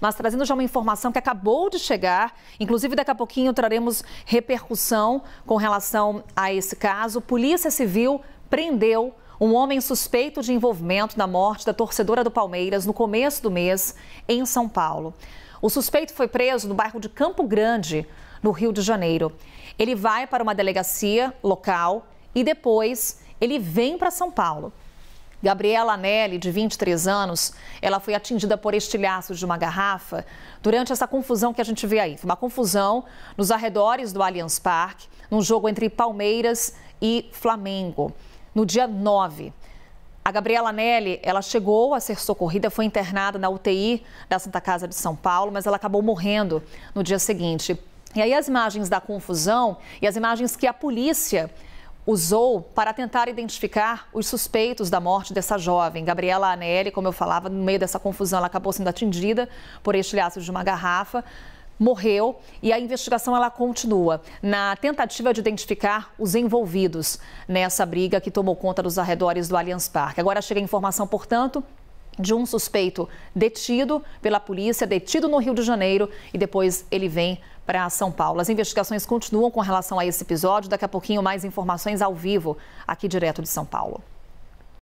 mas trazendo já uma informação que acabou de chegar. Inclusive, daqui a pouquinho traremos repercussão com relação a esse caso. Polícia Civil prendeu um homem suspeito de envolvimento na morte da torcedora do Palmeiras no começo do mês em São Paulo. O suspeito foi preso no bairro de Campo Grande, no Rio de Janeiro. Ele vai para uma delegacia local e depois ele vem para São Paulo. Gabriela Anelli, de 23 anos, ela foi atingida por estilhaços de uma garrafa durante essa confusão que a gente vê aí. Foi uma confusão nos arredores do Allianz Parque, num jogo entre Palmeiras e Flamengo, no dia 9. A Gabriela Anelli, ela chegou a ser socorrida, foi internada na UTI da Santa Casa de São Paulo, mas ela acabou morrendo no dia seguinte. E aí as imagens da confusão e as imagens que a polícia usou para tentar identificar os suspeitos da morte dessa jovem. Gabriela Anelli, como eu falava, no meio dessa confusão, ela acabou sendo atingida por estilhaços de uma garrafa morreu e a investigação ela continua na tentativa de identificar os envolvidos nessa briga que tomou conta dos arredores do Allianz Parque. Agora chega a informação, portanto, de um suspeito detido pela polícia, detido no Rio de Janeiro e depois ele vem para São Paulo. As investigações continuam com relação a esse episódio. Daqui a pouquinho, mais informações ao vivo, aqui direto de São Paulo.